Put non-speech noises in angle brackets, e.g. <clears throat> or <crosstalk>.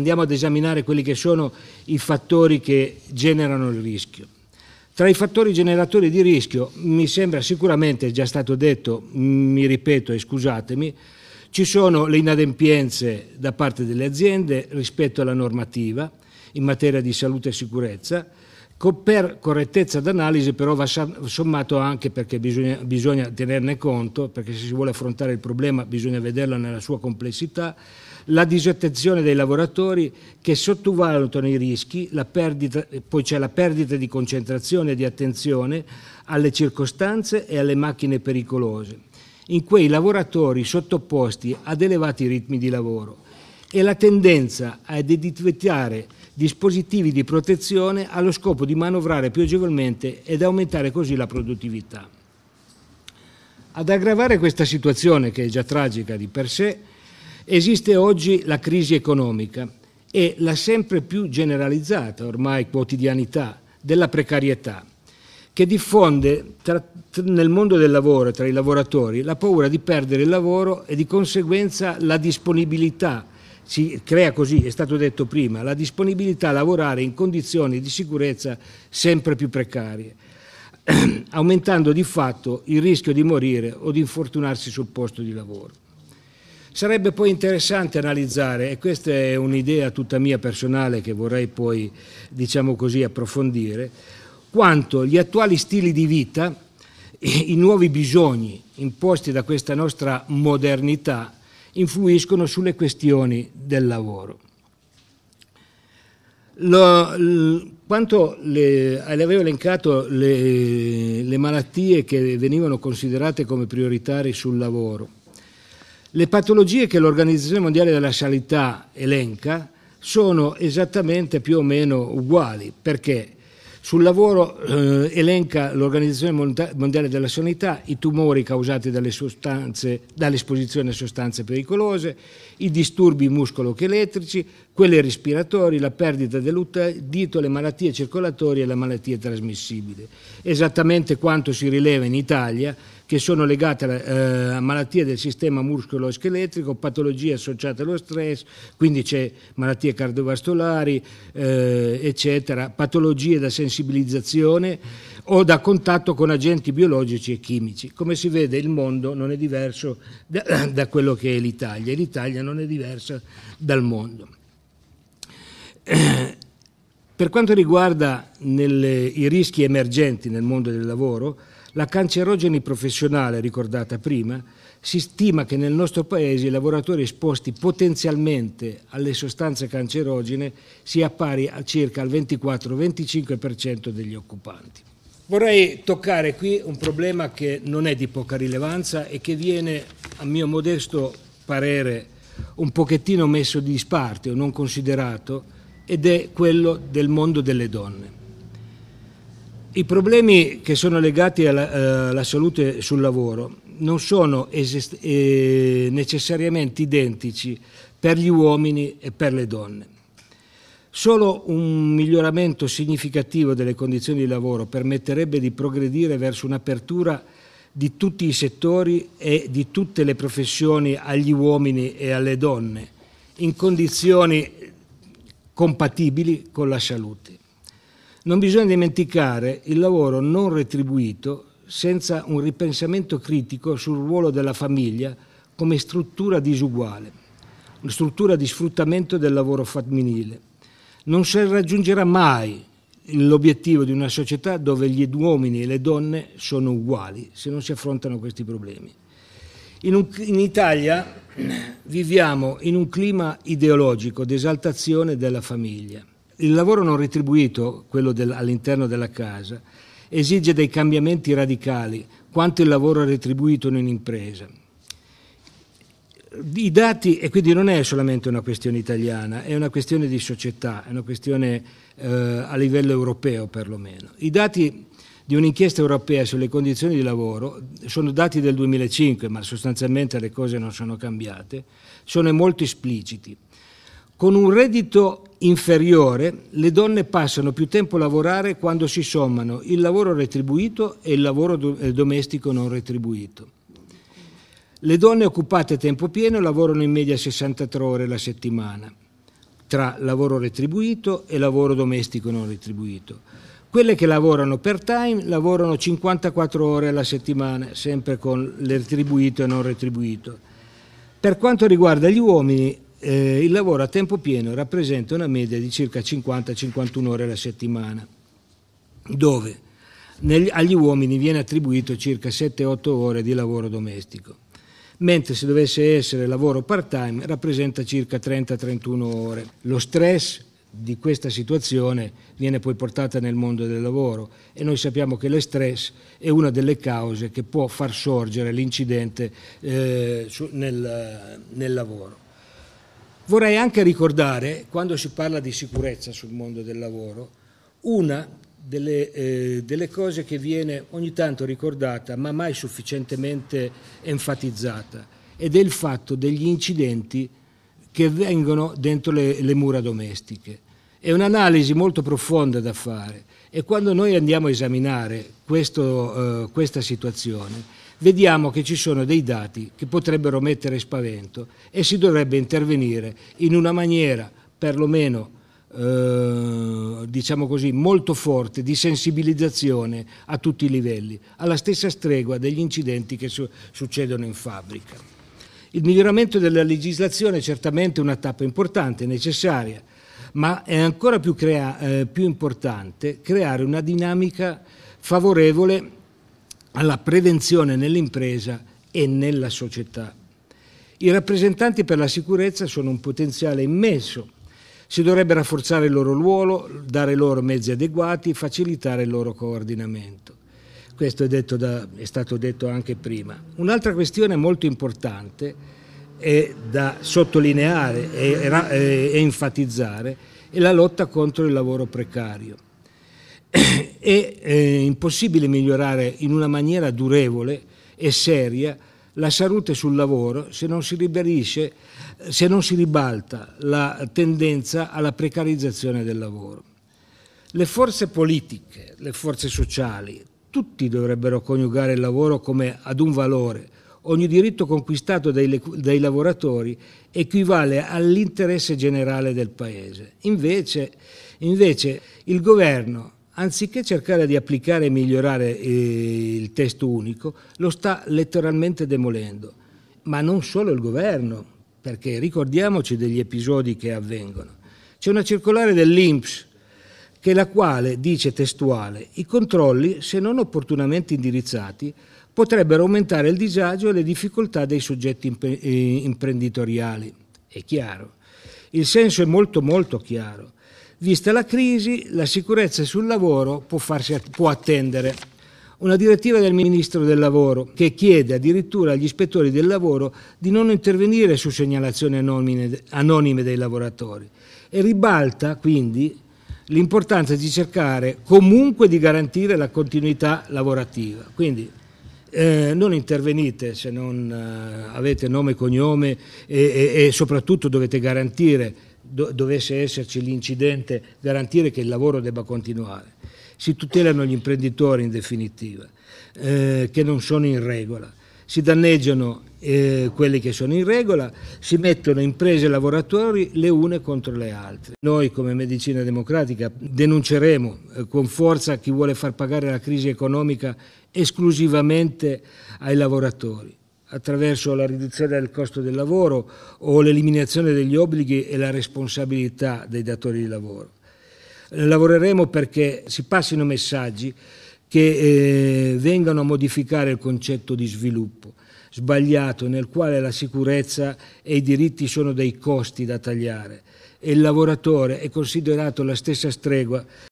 andiamo ad esaminare quelli che sono i fattori che generano il rischio. Tra i fattori generatori di rischio, mi sembra sicuramente, già stato detto, mi ripeto e scusatemi, ci sono le inadempienze da parte delle aziende rispetto alla normativa in materia di salute e sicurezza, per correttezza d'analisi però va sommato anche perché bisogna, bisogna, tenerne conto, perché se si vuole affrontare il problema bisogna vederlo nella sua complessità, la disattenzione dei lavoratori che sottovalutano i rischi, perdita, poi c'è la perdita di concentrazione e di attenzione alle circostanze e alle macchine pericolose in quei lavoratori sottoposti ad elevati ritmi di lavoro e la tendenza ad edificare dispositivi di protezione allo scopo di manovrare più agevolmente ed aumentare così la produttività. Ad aggravare questa situazione, che è già tragica di per sé, esiste oggi la crisi economica e la sempre più generalizzata ormai quotidianità della precarietà, che diffonde tra, nel mondo del lavoro e tra i lavoratori la paura di perdere il lavoro e di conseguenza la disponibilità si crea così, è stato detto prima, la disponibilità a lavorare in condizioni di sicurezza sempre più precarie, <clears throat> aumentando di fatto il rischio di morire o di infortunarsi sul posto di lavoro. Sarebbe poi interessante analizzare, e questa è un'idea tutta mia personale che vorrei poi, diciamo così, approfondire, quanto gli attuali stili di vita, i nuovi bisogni imposti da questa nostra modernità influiscono sulle questioni del lavoro. Lo, quanto le, avevo elencato le, le malattie che venivano considerate come prioritarie sul lavoro, le patologie che l'Organizzazione Mondiale della Sanità elenca sono esattamente più o meno uguali, perché sul lavoro eh, elenca l'Organizzazione Mondiale della Sanità i tumori causati dalle sostanze, dall'esposizione a sostanze pericolose, i disturbi muscolo-scheletrici, quelli respiratori, la perdita dell'udito, le malattie circolatorie e la malattia trasmissibile. Esattamente quanto si rileva in Italia che sono legate eh, a, eh, malattie del sistema muscolo-scheletrico, patologie associate allo stress, quindi c'è malattie cardiovascolari, eh, eccetera, patologie da sensibilizzazione o da contatto con agenti biologici e chimici. Come si vede il mondo non è diverso da, <coughs> da quello che è l'Italia e l'Italia non è diversa dal mondo. <coughs> per quanto riguarda nelle, i rischi emergenti nel mondo del lavoro, la cancerogeni professionale, ricordata prima, si stima che nel nostro Paese i lavoratori esposti potenzialmente alle sostanze cancerogene sia pari a circa il 24-25% degli occupanti. Vorrei toccare qui un problema che non è di poca rilevanza e che viene, a mio modesto parere, un pochettino messo di sparte o non considerato, ed è quello del mondo delle donne. I problemi che sono legati alla, eh, alla salute sul lavoro non sono esist- eh, necessariamente identici per gli uomini e per le donne. Solo un miglioramento significativo delle condizioni di lavoro permetterebbe di progredire verso un'apertura di tutti i settori e di tutte le professioni agli uomini e alle donne, in condizioni compatibili con la salute. Non bisogna dimenticare il lavoro non retribuito senza un ripensamento critico sul ruolo della famiglia come struttura disuguale, una struttura di sfruttamento del lavoro femminile. Non si raggiungerà mai l'obiettivo di una società dove gli uomini e le donne sono uguali se non si affrontano questi problemi. In, un, in, Italia viviamo in un clima ideologico d'esaltazione della famiglia il lavoro non retribuito, quello del, all'interno della casa, esige dei cambiamenti radicali quanto il lavoro retribuito in un'impresa. I dati, e quindi non è solamente una questione italiana, è una questione di società, è una questione eh, a livello europeo perlomeno. I dati di un'inchiesta europea sulle condizioni di lavoro, sono dati del 2005, ma sostanzialmente le cose non sono cambiate, sono molto espliciti. Con un reddito inferiore le donne passano più tempo a lavorare quando si sommano il lavoro retribuito e il lavoro domestico non retribuito. Le donne occupate a tempo pieno lavorano in media 63 ore la settimana, tra lavoro retribuito e lavoro domestico non retribuito. Quelle che lavorano part time lavorano 54 ore alla settimana, sempre con il retribuito e non retribuito. Per quanto riguarda gli uomini, eh, il lavoro a tempo pieno rappresenta una media di circa 50-51 ore alla settimana, dove negli, agli uomini viene attribuito circa 7-8 ore di lavoro domestico, mentre se dovesse essere lavoro part-time rappresenta circa 30-31 ore. Lo stress di questa situazione viene poi portata nel mondo del lavoro e noi sappiamo che lo stress è una delle cause che può far sorgere l'incidente eh, nel, nel lavoro. Vorrei anche ricordare, quando si parla di sicurezza sul mondo del lavoro, una delle, eh, delle cose che viene ogni tanto ricordata, ma mai sufficientemente enfatizzata, ed è il fatto degli incidenti che vengono dentro le, le mura domestiche. È un'analisi molto profonda da fare e quando noi andiamo a esaminare questo, eh, questa situazione vediamo che ci sono dei dati che potrebbero mettere spavento e si dovrebbe intervenire in una maniera perlomeno eh, diciamo così, molto forte di sensibilizzazione a tutti i livelli, alla stessa stregua degli incidenti che su succedono in fabbrica. Il miglioramento della legislazione è certamente una tappa importante, necessaria, ma è ancora più, eh, più importante creare una dinamica favorevole alla prevenzione nell'impresa e nella società. I rappresentanti per la sicurezza sono un potenziale immenso. Si dovrebbe rafforzare il loro ruolo, dare loro mezzi adeguati, facilitare il loro coordinamento. Questo è, da, è stato detto anche prima. Un'altra questione molto importante è da sottolineare e, e, e enfatizzare è la lotta contro il lavoro precario è <coughs> eh, impossibile migliorare in una maniera durevole e seria la salute sul lavoro se non si, riberisce, se non si ribalta la tendenza alla precarizzazione del lavoro. Le forze politiche, le forze sociali, tutti dovrebbero coniugare il lavoro come ad un valore. Ogni diritto conquistato dai, dai lavoratori equivale all'interesse generale del Paese. Invece, invece il governo anziché cercare di applicare e migliorare eh, il testo unico, lo sta letteralmente demolendo. Ma non solo il governo, perché ricordiamoci degli episodi che avvengono. C'è una circolare dell'INPS che la quale dice testuale i controlli, se non opportunamente indirizzati, potrebbero aumentare il disagio e le difficoltà dei soggetti eh, imprenditoriali. È chiaro. Il senso è molto molto chiaro. Vista la crisi, la sicurezza sul lavoro può, farsi, può attendere. Una direttiva del Ministro del Lavoro che chiede addirittura agli ispettori del lavoro di non intervenire su segnalazioni anonime dei lavoratori e ribalta quindi l'importanza di cercare comunque di garantire la continuità lavorativa. Quindi eh, non intervenite se non eh, avete nome e cognome e, e, e soprattutto dovete garantire do, dovesse esserci l'incidente, garantire che il lavoro debba continuare. Si tutelano gli imprenditori in definitiva, eh, che non sono in regola. Si danneggiano eh, quelli che sono in regola, si mettono imprese e lavoratori le une contro le altre. Noi come Medicina Democratica denunceremo eh, con forza chi vuole far pagare la crisi economica esclusivamente ai lavoratori attraverso la riduzione del costo del lavoro o l'eliminazione degli obblighi e la responsabilità dei datori di lavoro. Lavoreremo perché si passino messaggi che eh, vengano a modificare il concetto di sviluppo sbagliato nel quale la sicurezza e i diritti sono dei costi da tagliare e il lavoratore è considerato la stessa stregua